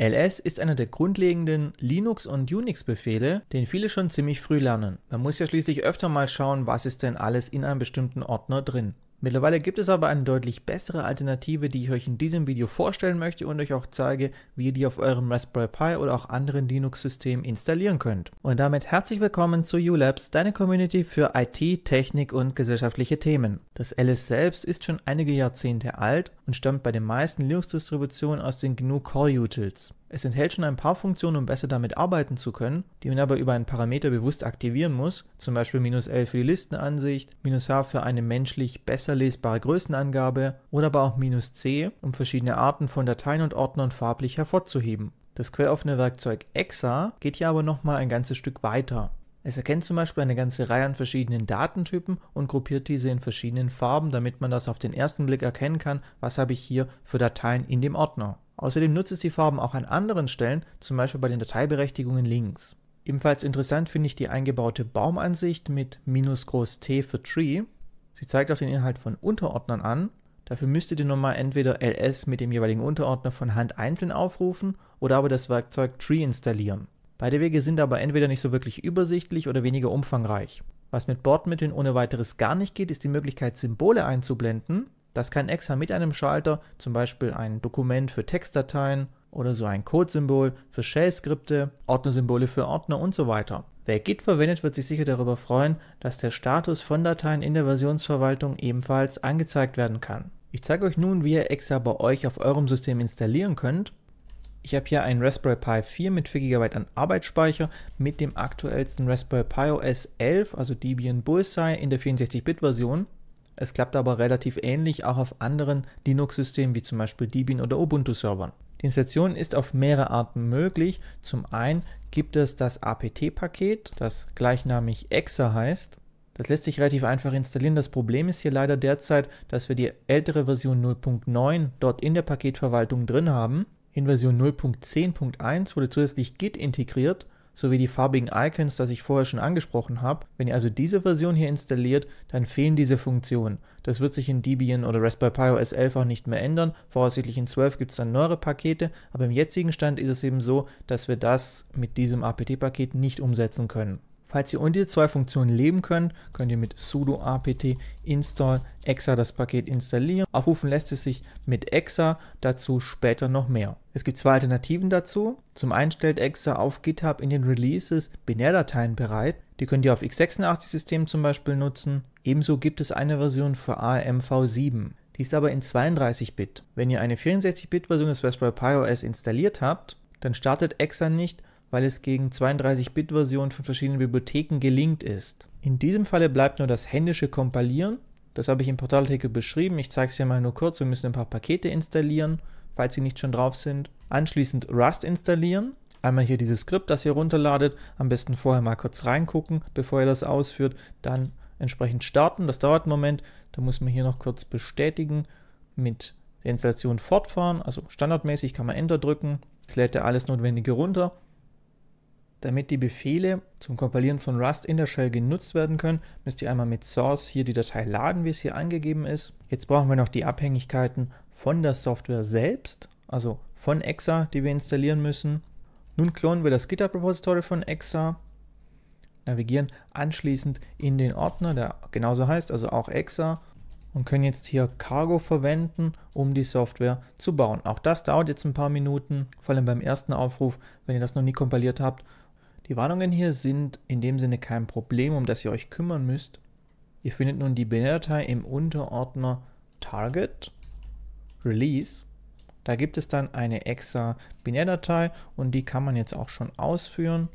ls ist einer der grundlegenden Linux- und Unix-Befehle, den viele schon ziemlich früh lernen. Man muss ja schließlich öfter mal schauen, was ist denn alles in einem bestimmten Ordner drin. Mittlerweile gibt es aber eine deutlich bessere Alternative, die ich euch in diesem Video vorstellen möchte und euch auch zeige, wie ihr die auf eurem Raspberry Pi oder auch anderen Linux-Systemen installieren könnt. Und damit herzlich willkommen zu ULabs, deine Community für IT, Technik und gesellschaftliche Themen. Das LS selbst ist schon einige Jahrzehnte alt und stammt bei den meisten Linux-Distributionen aus den GNU Core Utils. Es enthält schon ein paar Funktionen, um besser damit arbeiten zu können, die man aber über einen Parameter bewusst aktivieren muss, zum Beispiel minus L für die Listenansicht, minus H für eine menschlich besser lesbare Größenangabe oder aber auch minus C, um verschiedene Arten von Dateien und Ordnern farblich hervorzuheben. Das quelloffene Werkzeug EXA geht hier aber nochmal ein ganzes Stück weiter. Es erkennt zum Beispiel eine ganze Reihe an verschiedenen Datentypen und gruppiert diese in verschiedenen Farben, damit man das auf den ersten Blick erkennen kann, was habe ich hier für Dateien in dem Ordner. Außerdem nutzt es die Farben auch an anderen Stellen, zum Beispiel bei den Dateiberechtigungen links. Ebenfalls interessant finde ich die eingebaute Baumansicht mit minus groß T für Tree. Sie zeigt auch den Inhalt von Unterordnern an. Dafür müsstet ihr nun mal entweder ls mit dem jeweiligen Unterordner von Hand einzeln aufrufen oder aber das Werkzeug Tree installieren. Beide Wege sind aber entweder nicht so wirklich übersichtlich oder weniger umfangreich. Was mit Bordmitteln ohne weiteres gar nicht geht, ist die Möglichkeit, Symbole einzublenden. Das kann Exa mit einem Schalter, zum Beispiel ein Dokument für Textdateien oder so ein Codesymbol für Shell-Skripte, Ordnersymbole für Ordner und so weiter. Wer Git verwendet, wird sich sicher darüber freuen, dass der Status von Dateien in der Versionsverwaltung ebenfalls angezeigt werden kann. Ich zeige euch nun, wie ihr Exa bei euch auf eurem System installieren könnt. Ich habe hier einen Raspberry Pi 4 mit 4 GB an Arbeitsspeicher mit dem aktuellsten Raspberry Pi OS 11, also Debian Bullseye in der 64-Bit-Version. Es klappt aber relativ ähnlich auch auf anderen Linux-Systemen wie zum Beispiel Debian oder Ubuntu-Servern. Die Installation ist auf mehrere Arten möglich. Zum einen gibt es das apt-Paket, das gleichnamig EXA heißt. Das lässt sich relativ einfach installieren. Das Problem ist hier leider derzeit, dass wir die ältere Version 0.9 dort in der Paketverwaltung drin haben. In Version 0.10.1 wurde zusätzlich Git integriert sowie die farbigen Icons, das ich vorher schon angesprochen habe. Wenn ihr also diese Version hier installiert, dann fehlen diese Funktionen. Das wird sich in Debian oder Raspberry Pi OS 11 auch nicht mehr ändern. Voraussichtlich in 12 gibt es dann neuere Pakete, aber im jetzigen Stand ist es eben so, dass wir das mit diesem APT-Paket nicht umsetzen können. Falls ihr unter diese zwei Funktionen leben könnt, könnt ihr mit sudo apt install exa das Paket installieren. Aufrufen lässt es sich mit exa, dazu später noch mehr. Es gibt zwei Alternativen dazu. Zum einen stellt exa auf GitHub in den Releases Binärdateien bereit. Die könnt ihr auf x86-Systemen zum Beispiel nutzen. Ebenso gibt es eine Version für AMV7. Die ist aber in 32-Bit. Wenn ihr eine 64-Bit-Version des Raspberry Pi OS installiert habt, dann startet Exa nicht, weil es gegen 32-Bit-Versionen von verschiedenen Bibliotheken gelingt ist. In diesem Falle bleibt nur das händische Kompilieren. Das habe ich im Portalartikel beschrieben. Ich zeige es hier mal nur kurz. Wir müssen ein paar Pakete installieren, falls sie nicht schon drauf sind. Anschließend Rust installieren. Einmal hier dieses Skript, das ihr runterladet. Am besten vorher mal kurz reingucken, bevor ihr das ausführt. Dann entsprechend starten. Das dauert einen Moment. Da muss man hier noch kurz bestätigen mit der Installation fortfahren. Also standardmäßig kann man Enter drücken. Es lädt ja alles Notwendige runter. Damit die Befehle zum Kompilieren von Rust in der Shell genutzt werden können, müsst ihr einmal mit source hier die Datei laden, wie es hier angegeben ist. Jetzt brauchen wir noch die Abhängigkeiten von der Software selbst, also von EXA, die wir installieren müssen. Nun klonen wir das GitHub-Repository von EXA, navigieren anschließend in den Ordner, der genauso heißt, also auch EXA, und können jetzt hier Cargo verwenden, um die Software zu bauen. Auch das dauert jetzt ein paar Minuten, vor allem beim ersten Aufruf, wenn ihr das noch nie kompiliert habt, die Warnungen hier sind in dem Sinne kein Problem, um das ihr euch kümmern müsst. Ihr findet nun die Binärdatei im Unterordner Target Release. Da gibt es dann eine extra Binärdatei und die kann man jetzt auch schon ausführen.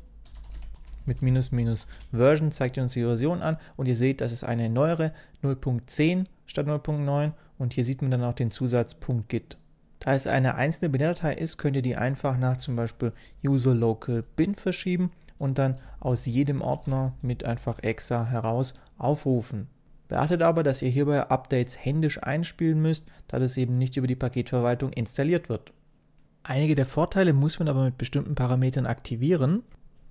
Mit minus minus Version zeigt ihr uns die Version an und ihr seht, das ist eine neuere 0.10 statt 0.9 und hier sieht man dann auch den Zusatz .git. Da es eine einzelne Binärdatei ist, könnt ihr die einfach nach zum Beispiel user local bin verschieben und dann aus jedem Ordner mit einfach exa heraus aufrufen. Beachtet aber, dass ihr hierbei Updates händisch einspielen müsst, da das eben nicht über die Paketverwaltung installiert wird. Einige der Vorteile muss man aber mit bestimmten Parametern aktivieren.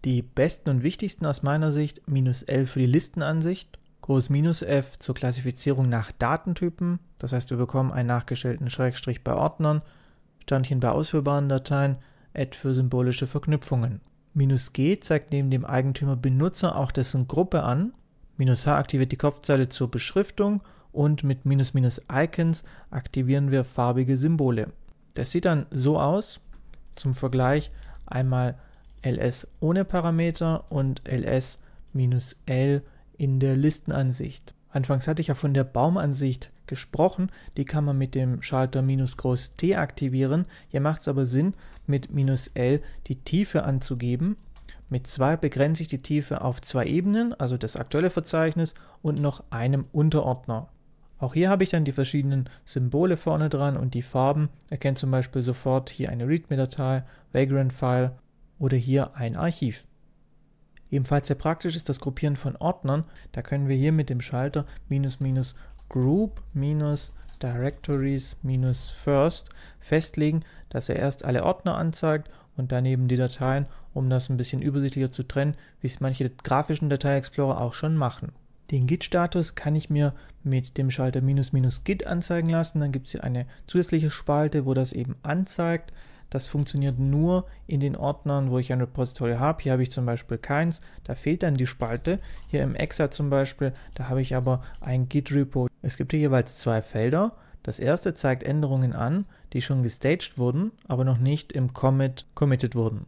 Die besten und wichtigsten aus meiner Sicht minus L für die Listenansicht, groß minus F zur Klassifizierung nach Datentypen, das heißt wir bekommen einen nachgestellten Schrägstrich bei Ordnern, Standchen bei ausführbaren Dateien, Add für symbolische Verknüpfungen. Minus g zeigt neben dem Eigentümer Benutzer auch dessen Gruppe an, Minus -h aktiviert die Kopfzeile zur Beschriftung und mit Minus Minus "-icons" aktivieren wir farbige Symbole. Das sieht dann so aus, zum Vergleich einmal ls ohne Parameter und ls-l in der Listenansicht. Anfangs hatte ich ja von der Baumansicht gesprochen. Die kann man mit dem Schalter minus groß T aktivieren. Hier macht es aber Sinn, mit minus L die Tiefe anzugeben. Mit 2 begrenze ich die Tiefe auf zwei Ebenen, also das aktuelle Verzeichnis und noch einem Unterordner. Auch hier habe ich dann die verschiedenen Symbole vorne dran und die Farben. Erkennt zum Beispiel sofort hier eine Readme-Datei, Vagrant-File oder hier ein Archiv. Ebenfalls sehr praktisch ist das Gruppieren von Ordnern. Da können wir hier mit dem Schalter minus minus group-directories-first festlegen, dass er erst alle Ordner anzeigt und daneben die Dateien, um das ein bisschen übersichtlicher zu trennen, wie es manche grafischen Dateiexplorer auch schon machen. Den Git-Status kann ich mir mit dem Schalter minus minus "-git" anzeigen lassen. Dann gibt es hier eine zusätzliche Spalte, wo das eben anzeigt. Das funktioniert nur in den Ordnern, wo ich ein Repository habe. Hier habe ich zum Beispiel keins, da fehlt dann die Spalte. Hier im Exa zum Beispiel, da habe ich aber ein git report es gibt hier jeweils zwei Felder. Das erste zeigt Änderungen an, die schon gestaged wurden, aber noch nicht im Commit committed wurden.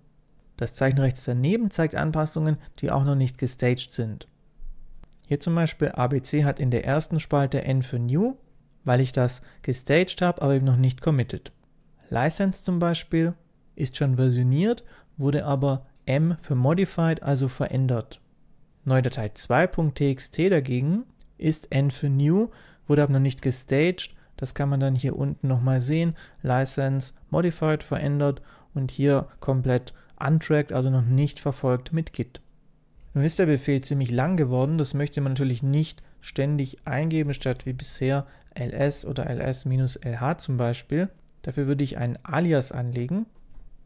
Das Zeichen rechts daneben zeigt Anpassungen, die auch noch nicht gestaged sind. Hier zum Beispiel ABC hat in der ersten Spalte N für New, weil ich das gestaged habe, aber eben noch nicht committed. License zum Beispiel ist schon versioniert, wurde aber M für Modified, also verändert. Neudatei 2.txt dagegen ist N für New, wurde aber noch nicht gestaged. Das kann man dann hier unten nochmal sehen. License Modified verändert und hier komplett untracked, also noch nicht verfolgt mit Git. Nun ist der Befehl ziemlich lang geworden, das möchte man natürlich nicht ständig eingeben, statt wie bisher ls oder ls-lh zum Beispiel. Dafür würde ich einen Alias anlegen,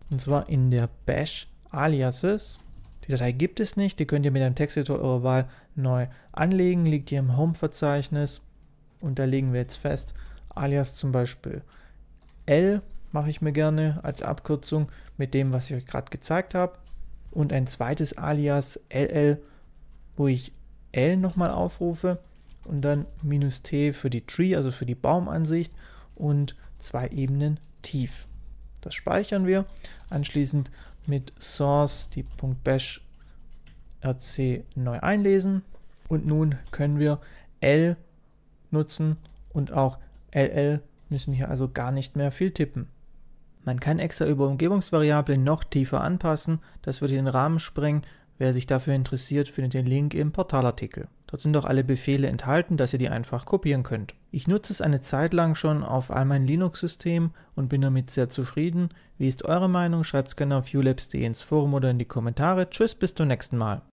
und zwar in der Bash Aliases die Datei gibt es nicht, die könnt ihr mit einem Texteditor eurer Wahl neu anlegen, liegt hier im Home-Verzeichnis und da legen wir jetzt fest, alias zum Beispiel L mache ich mir gerne als Abkürzung mit dem, was ich euch gerade gezeigt habe und ein zweites alias LL, wo ich L nochmal aufrufe und dann minus T für die Tree, also für die Baumansicht und zwei Ebenen tief. Das speichern wir. Anschließend mit source die .bash rc neu einlesen. Und nun können wir L nutzen und auch LL müssen hier also gar nicht mehr viel tippen. Man kann extra über Umgebungsvariablen noch tiefer anpassen, das würde den Rahmen sprengen. Wer sich dafür interessiert, findet den Link im Portalartikel. Dort sind auch alle Befehle enthalten, dass ihr die einfach kopieren könnt. Ich nutze es eine Zeit lang schon auf all meinen Linux-System und bin damit sehr zufrieden. Wie ist eure Meinung? Schreibt es gerne auf ulabs.de ins Forum oder in die Kommentare. Tschüss, bis zum nächsten Mal.